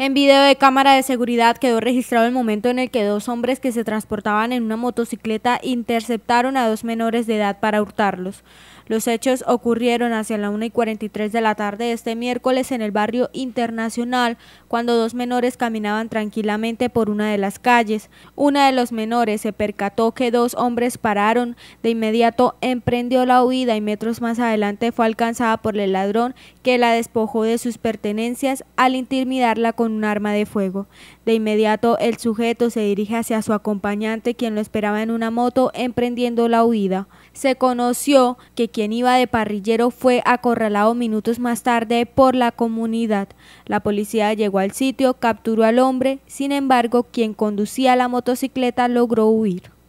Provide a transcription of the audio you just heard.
En video de cámara de seguridad quedó registrado el momento en el que dos hombres que se transportaban en una motocicleta interceptaron a dos menores de edad para hurtarlos. Los hechos ocurrieron hacia la 1 y 43 de la tarde este miércoles en el barrio Internacional, cuando dos menores caminaban tranquilamente por una de las calles. Una de los menores se percató que dos hombres pararon, de inmediato emprendió la huida y metros más adelante fue alcanzada por el ladrón que la despojó de sus pertenencias al intimidarla con un arma de fuego. De inmediato el sujeto se dirige hacia su acompañante quien lo esperaba en una moto emprendiendo la huida. Se conoció que quien iba de parrillero fue acorralado minutos más tarde por la comunidad. La policía llegó al sitio, capturó al hombre, sin embargo quien conducía la motocicleta logró huir.